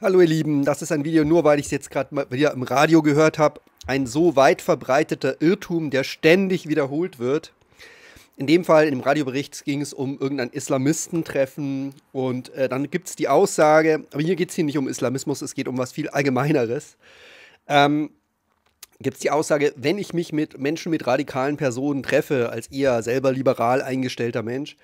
Hallo ihr Lieben, das ist ein Video nur, weil ich es jetzt gerade wieder im Radio gehört habe. Ein so weit verbreiteter Irrtum, der ständig wiederholt wird. In dem Fall, in dem Radiobericht, ging es um irgendein Islamistentreffen und äh, dann gibt es die Aussage, aber hier geht es hier nicht um Islamismus, es geht um was viel Allgemeineres. Ähm, gibt es die Aussage, wenn ich mich mit Menschen mit radikalen Personen treffe, als eher selber liberal eingestellter Mensch,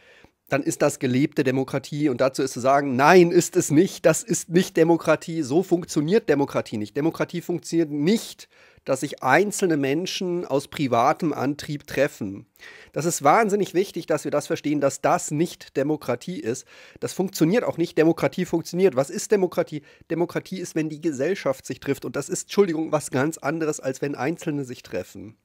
dann ist das gelebte Demokratie. Und dazu ist zu sagen, nein, ist es nicht, das ist nicht Demokratie. So funktioniert Demokratie nicht. Demokratie funktioniert nicht, dass sich einzelne Menschen aus privatem Antrieb treffen. Das ist wahnsinnig wichtig, dass wir das verstehen, dass das nicht Demokratie ist. Das funktioniert auch nicht. Demokratie funktioniert. Was ist Demokratie? Demokratie ist, wenn die Gesellschaft sich trifft. Und das ist, Entschuldigung, was ganz anderes, als wenn Einzelne sich treffen.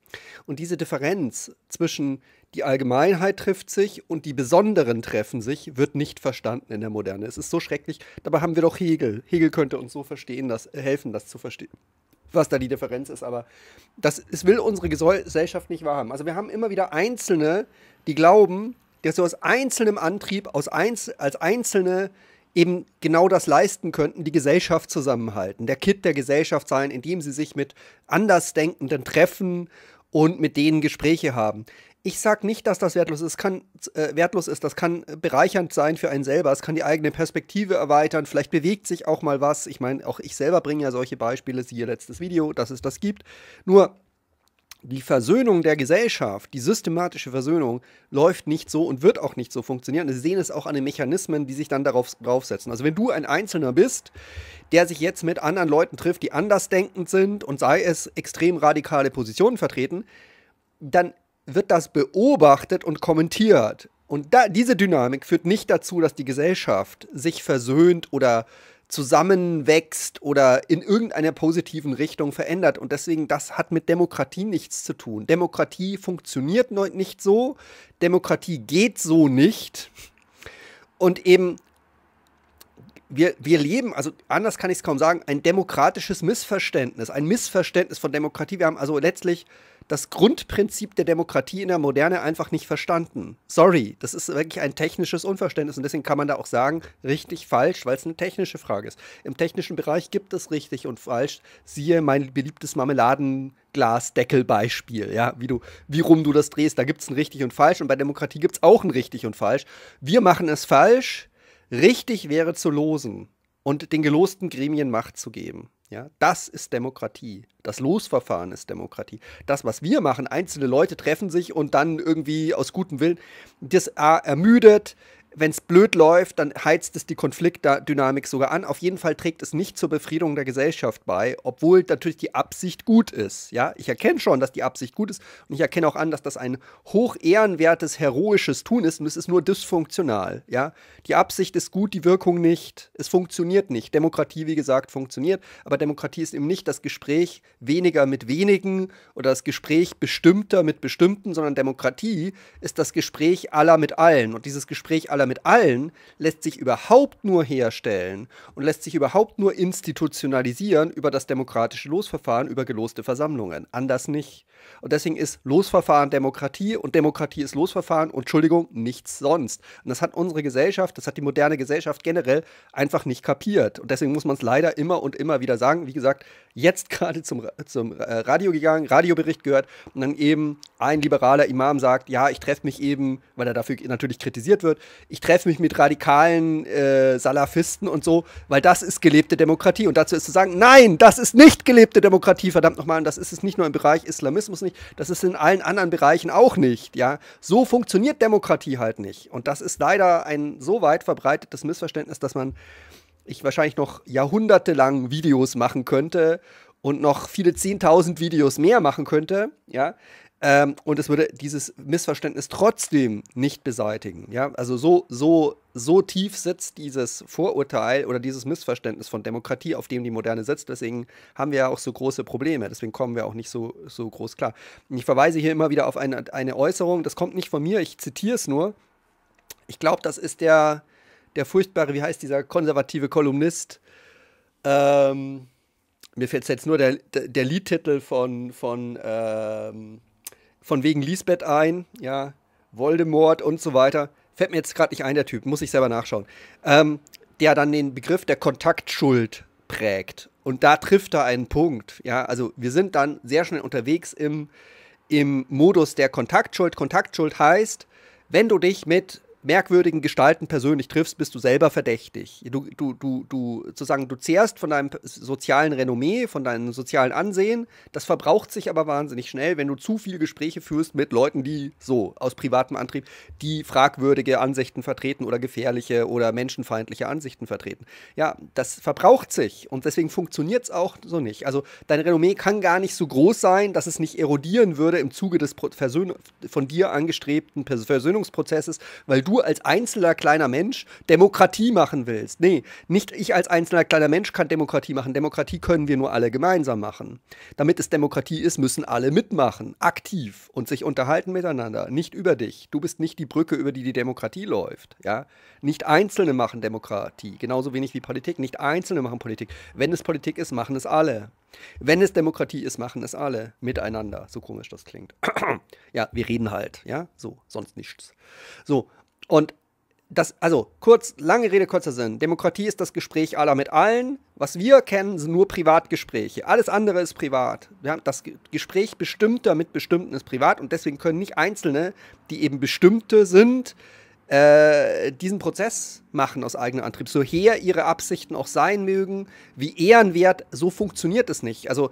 Und diese Differenz zwischen die Allgemeinheit trifft sich und die Besonderen treffen sich, wird nicht verstanden in der Moderne. Es ist so schrecklich. Dabei haben wir doch Hegel. Hegel könnte uns so verstehen, dass, äh, helfen, das zu verstehen, was da die Differenz ist. Aber das, das will unsere Gesellschaft nicht wahrhaben. Also wir haben immer wieder Einzelne, die glauben, dass sie aus einzelnem Antrieb, aus Einzel als Einzelne eben genau das leisten könnten, die Gesellschaft zusammenhalten, der Kit der Gesellschaft sein, indem sie sich mit Andersdenkenden treffen und mit denen Gespräche haben. Ich sage nicht, dass das wertlos ist. Kann, äh, wertlos ist. Das kann bereichernd sein für einen selber. Es kann die eigene Perspektive erweitern. Vielleicht bewegt sich auch mal was. Ich meine, auch ich selber bringe ja solche Beispiele. Siehe letztes Video, dass es das gibt. Nur die Versöhnung der Gesellschaft, die systematische Versöhnung, läuft nicht so und wird auch nicht so funktionieren. Sie sehen es auch an den Mechanismen, die sich dann darauf draufsetzen. Also wenn du ein Einzelner bist, der sich jetzt mit anderen Leuten trifft, die andersdenkend sind und sei es extrem radikale Positionen vertreten, dann wird das beobachtet und kommentiert. Und da, diese Dynamik führt nicht dazu, dass die Gesellschaft sich versöhnt oder zusammenwächst oder in irgendeiner positiven Richtung verändert. Und deswegen, das hat mit Demokratie nichts zu tun. Demokratie funktioniert nicht so, Demokratie geht so nicht. Und eben, wir, wir leben, also anders kann ich es kaum sagen, ein demokratisches Missverständnis, ein Missverständnis von Demokratie. Wir haben also letztlich das Grundprinzip der Demokratie in der Moderne einfach nicht verstanden. Sorry, das ist wirklich ein technisches Unverständnis und deswegen kann man da auch sagen, richtig, falsch, weil es eine technische Frage ist. Im technischen Bereich gibt es richtig und falsch. Siehe mein beliebtes Marmeladenglasdeckelbeispiel, ja, wie du, wie rum du das drehst, da gibt es ein richtig und falsch und bei Demokratie gibt es auch ein richtig und falsch. Wir machen es falsch, richtig wäre zu losen und den gelosten Gremien Macht zu geben. Ja, das ist Demokratie. Das Losverfahren ist Demokratie. Das, was wir machen, einzelne Leute treffen sich und dann irgendwie aus gutem Willen, das A, ermüdet, wenn es blöd läuft, dann heizt es die Konfliktdynamik sogar an. Auf jeden Fall trägt es nicht zur Befriedung der Gesellschaft bei, obwohl natürlich die Absicht gut ist. Ja, ich erkenne schon, dass die Absicht gut ist und ich erkenne auch an, dass das ein hoch ehrenwertes, heroisches Tun ist und es ist nur dysfunktional. Ja, die Absicht ist gut, die Wirkung nicht. Es funktioniert nicht. Demokratie, wie gesagt, funktioniert, aber Demokratie ist eben nicht das Gespräch weniger mit wenigen oder das Gespräch bestimmter mit bestimmten, sondern Demokratie ist das Gespräch aller mit allen und dieses Gespräch aller aller mit allen lässt sich überhaupt nur herstellen und lässt sich überhaupt nur institutionalisieren über das demokratische Losverfahren, über geloste Versammlungen. Anders nicht. Und deswegen ist Losverfahren Demokratie und Demokratie ist Losverfahren und Entschuldigung, nichts sonst. Und das hat unsere Gesellschaft, das hat die moderne Gesellschaft generell einfach nicht kapiert. Und deswegen muss man es leider immer und immer wieder sagen. Wie gesagt, jetzt gerade zum, zum äh, Radio gegangen, Radiobericht gehört und dann eben ein liberaler Imam sagt, ja, ich treffe mich eben, weil er dafür natürlich kritisiert wird, ich treffe mich mit radikalen äh, Salafisten und so, weil das ist gelebte Demokratie. Und dazu ist zu sagen, nein, das ist nicht gelebte Demokratie, verdammt nochmal. Und das ist es nicht nur im Bereich Islamismus nicht, das ist in allen anderen Bereichen auch nicht. Ja? So funktioniert Demokratie halt nicht. Und das ist leider ein so weit verbreitetes Missverständnis, dass man ich wahrscheinlich noch jahrhundertelang Videos machen könnte und noch viele 10.000 Videos mehr machen könnte, ja, ähm, und es würde dieses Missverständnis trotzdem nicht beseitigen. Ja? Also so, so, so tief sitzt dieses Vorurteil oder dieses Missverständnis von Demokratie, auf dem die Moderne sitzt. Deswegen haben wir ja auch so große Probleme. Deswegen kommen wir auch nicht so, so groß klar. Und ich verweise hier immer wieder auf eine, eine Äußerung. Das kommt nicht von mir, ich zitiere es nur. Ich glaube, das ist der, der furchtbare, wie heißt dieser konservative Kolumnist? Ähm, mir fällt jetzt nur der, der Liedtitel von, von ähm, von wegen Lisbeth ein, ja, Voldemort und so weiter. Fällt mir jetzt gerade nicht ein, der Typ, muss ich selber nachschauen. Ähm, der dann den Begriff der Kontaktschuld prägt. Und da trifft er einen Punkt. Ja, also wir sind dann sehr schnell unterwegs im, im Modus der Kontaktschuld. Kontaktschuld heißt, wenn du dich mit merkwürdigen Gestalten persönlich triffst, bist du selber verdächtig. Du, du, du, du, sozusagen, du zehrst von deinem sozialen Renommee, von deinem sozialen Ansehen. Das verbraucht sich aber wahnsinnig schnell, wenn du zu viele Gespräche führst mit Leuten, die so aus privatem Antrieb, die fragwürdige Ansichten vertreten oder gefährliche oder menschenfeindliche Ansichten vertreten. Ja, das verbraucht sich und deswegen funktioniert es auch so nicht. Also dein Renommee kann gar nicht so groß sein, dass es nicht erodieren würde im Zuge des Pro Versöhn von dir angestrebten Versöhnungsprozesses, weil du du als einzelner kleiner Mensch Demokratie machen willst. Nee, nicht ich als einzelner kleiner Mensch kann Demokratie machen. Demokratie können wir nur alle gemeinsam machen. Damit es Demokratie ist, müssen alle mitmachen, aktiv und sich unterhalten miteinander, nicht über dich. Du bist nicht die Brücke, über die die Demokratie läuft. Ja? Nicht Einzelne machen Demokratie, genauso wenig wie Politik. Nicht Einzelne machen Politik. Wenn es Politik ist, machen es alle. Wenn es Demokratie ist, machen es alle miteinander. So komisch das klingt. ja, wir reden halt, ja, so, sonst nichts. So, und das, also kurz, lange Rede, kurzer Sinn. Demokratie ist das Gespräch aller mit allen. Was wir kennen, sind nur Privatgespräche. Alles andere ist privat. Ja, das Gespräch bestimmter mit Bestimmten ist privat und deswegen können nicht Einzelne, die eben Bestimmte sind, äh, diesen Prozess machen aus eigenem Antrieb. So her ihre Absichten auch sein mögen, wie ehrenwert, so funktioniert es nicht. Also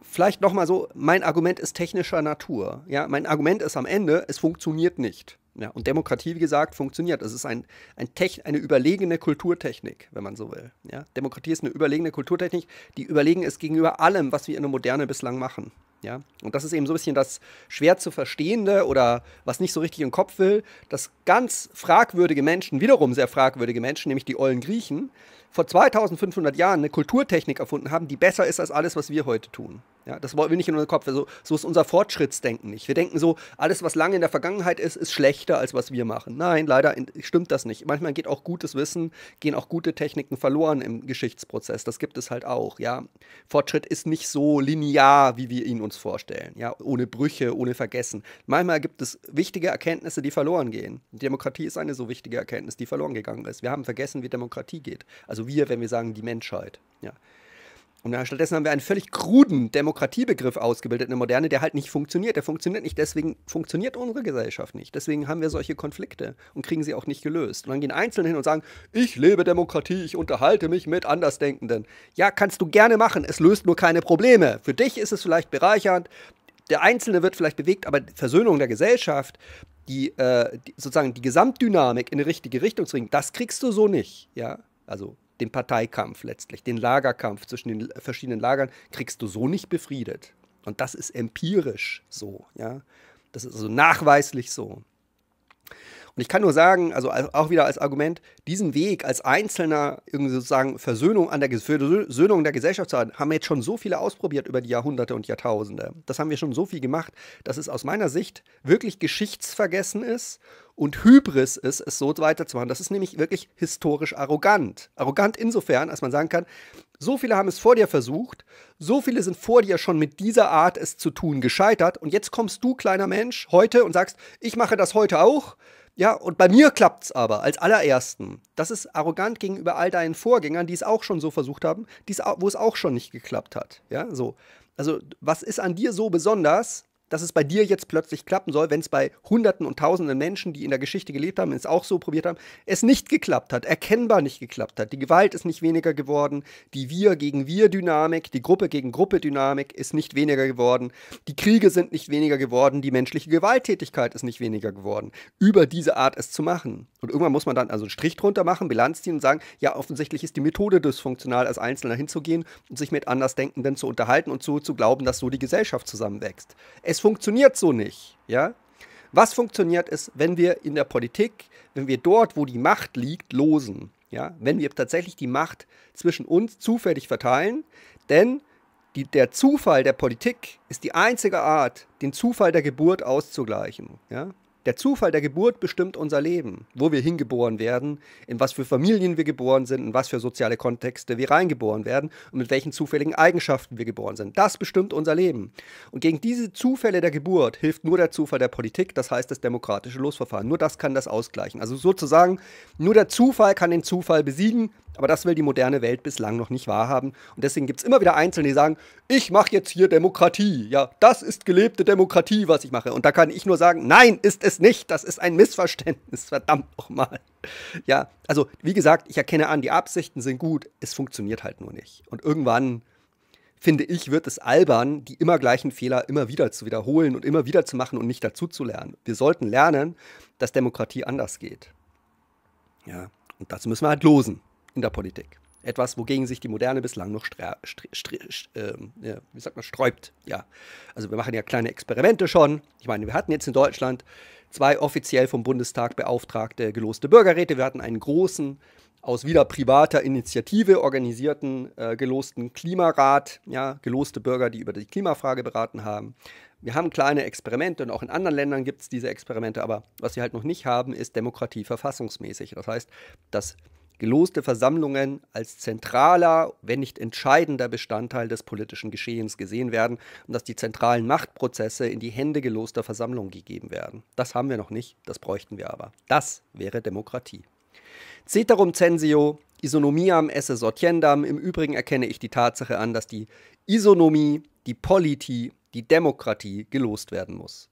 vielleicht nochmal so, mein Argument ist technischer Natur. Ja, mein Argument ist am Ende, es funktioniert nicht. Ja, und Demokratie, wie gesagt, funktioniert. Es ist ein, ein eine überlegene Kulturtechnik, wenn man so will. Ja? Demokratie ist eine überlegene Kulturtechnik, die überlegen ist gegenüber allem, was wir in der Moderne bislang machen. Ja? Und das ist eben so ein bisschen das schwer zu verstehende oder was nicht so richtig im Kopf will, dass ganz fragwürdige Menschen, wiederum sehr fragwürdige Menschen, nämlich die ollen Griechen, vor 2500 Jahren eine Kulturtechnik erfunden haben, die besser ist als alles, was wir heute tun. Ja, das wir nicht in unseren Kopf. Also, so ist unser Fortschrittsdenken nicht. Wir denken so, alles, was lange in der Vergangenheit ist, ist schlechter als was wir machen. Nein, leider stimmt das nicht. Manchmal geht auch gutes Wissen, gehen auch gute Techniken verloren im Geschichtsprozess. Das gibt es halt auch. Ja? Fortschritt ist nicht so linear, wie wir ihn uns vorstellen, ja, ohne Brüche, ohne Vergessen. Manchmal gibt es wichtige Erkenntnisse, die verloren gehen. Demokratie ist eine so wichtige Erkenntnis, die verloren gegangen ist. Wir haben vergessen, wie Demokratie geht. Also wir, wenn wir sagen, die Menschheit, ja. Und stattdessen haben wir einen völlig kruden Demokratiebegriff ausgebildet in der Moderne, der halt nicht funktioniert. Der funktioniert nicht, deswegen funktioniert unsere Gesellschaft nicht. Deswegen haben wir solche Konflikte und kriegen sie auch nicht gelöst. Und dann gehen Einzelne hin und sagen, ich lebe Demokratie, ich unterhalte mich mit Andersdenkenden. Ja, kannst du gerne machen, es löst nur keine Probleme. Für dich ist es vielleicht bereichernd, der Einzelne wird vielleicht bewegt, aber Versöhnung der Gesellschaft, die, äh, die sozusagen die Gesamtdynamik in die richtige Richtung zu bringen, das kriegst du so nicht. Ja, also den Parteikampf letztlich, den Lagerkampf zwischen den verschiedenen Lagern, kriegst du so nicht befriedet. Und das ist empirisch so, ja. Das ist also nachweislich so. Und ich kann nur sagen, also auch wieder als Argument, diesen Weg als einzelner irgendwie sozusagen Versöhnung an der Versöhnung der Gesellschaft zu haben, haben wir jetzt schon so viele ausprobiert über die Jahrhunderte und Jahrtausende. Das haben wir schon so viel gemacht, dass es aus meiner Sicht wirklich geschichtsvergessen ist und Hybris ist, es so weiterzumachen. Das ist nämlich wirklich historisch arrogant. Arrogant insofern, als man sagen kann, so viele haben es vor dir versucht, so viele sind vor dir schon mit dieser Art es zu tun gescheitert und jetzt kommst du, kleiner Mensch, heute und sagst, ich mache das heute auch. Ja, und bei mir klappt es aber als allerersten. Das ist arrogant gegenüber all deinen Vorgängern, die es auch schon so versucht haben, wo es auch schon nicht geklappt hat. Ja, so. Also, was ist an dir so besonders, dass es bei dir jetzt plötzlich klappen soll, wenn es bei Hunderten und Tausenden Menschen, die in der Geschichte gelebt haben, es auch so probiert haben, es nicht geklappt hat, erkennbar nicht geklappt hat. Die Gewalt ist nicht weniger geworden, die Wir gegen Wir Dynamik, die Gruppe gegen Gruppe Dynamik ist nicht weniger geworden, die Kriege sind nicht weniger geworden, die menschliche Gewalttätigkeit ist nicht weniger geworden. Über diese Art es zu machen. Und irgendwann muss man dann also einen Strich drunter machen, Bilanz ziehen und sagen, ja, offensichtlich ist die Methode dysfunktional, als Einzelner hinzugehen und sich mit Andersdenkenden zu unterhalten und so zu glauben, dass so die Gesellschaft zusammenwächst. Es es funktioniert so nicht. Ja? Was funktioniert ist, wenn wir in der Politik, wenn wir dort, wo die Macht liegt, losen. Ja? Wenn wir tatsächlich die Macht zwischen uns zufällig verteilen, denn die, der Zufall der Politik ist die einzige Art, den Zufall der Geburt auszugleichen. Ja? Der Zufall der Geburt bestimmt unser Leben, wo wir hingeboren werden, in was für Familien wir geboren sind, in was für soziale Kontexte wir reingeboren werden und mit welchen zufälligen Eigenschaften wir geboren sind. Das bestimmt unser Leben. Und gegen diese Zufälle der Geburt hilft nur der Zufall der Politik, das heißt das demokratische Losverfahren. Nur das kann das ausgleichen. Also sozusagen, nur der Zufall kann den Zufall besiegen, aber das will die moderne Welt bislang noch nicht wahrhaben. Und deswegen gibt es immer wieder Einzelne, die sagen, ich mache jetzt hier Demokratie. Ja, das ist gelebte Demokratie, was ich mache. Und da kann ich nur sagen, nein, ist es nicht. Das ist ein Missverständnis. Verdammt nochmal. Ja, also wie gesagt, ich erkenne an, die Absichten sind gut. Es funktioniert halt nur nicht. Und irgendwann finde ich, wird es albern, die immer gleichen Fehler immer wieder zu wiederholen und immer wieder zu machen und nicht dazu zu lernen. Wir sollten lernen, dass Demokratie anders geht. Ja, und dazu müssen wir halt losen vermarktender Politik. Etwas, wogegen sich die Moderne bislang noch äh, wie sagt man, sträubt. Ja. Also wir machen ja kleine Experimente schon. Ich meine, wir hatten jetzt in Deutschland zwei offiziell vom Bundestag beauftragte geloste Bürgerräte. Wir hatten einen großen, aus wieder privater Initiative organisierten äh, gelosten Klimarat. Ja, geloste Bürger, die über die Klimafrage beraten haben. Wir haben kleine Experimente und auch in anderen Ländern gibt es diese Experimente, aber was wir halt noch nicht haben, ist Demokratie verfassungsmäßig. Das heißt, dass geloste Versammlungen als zentraler, wenn nicht entscheidender Bestandteil des politischen Geschehens gesehen werden und dass die zentralen Machtprozesse in die Hände geloster Versammlungen gegeben werden. Das haben wir noch nicht, das bräuchten wir aber. Das wäre Demokratie. Ceterum censio, isonomiam esse sortiendam, im Übrigen erkenne ich die Tatsache an, dass die Isonomie, die Politie, die Demokratie gelost werden muss.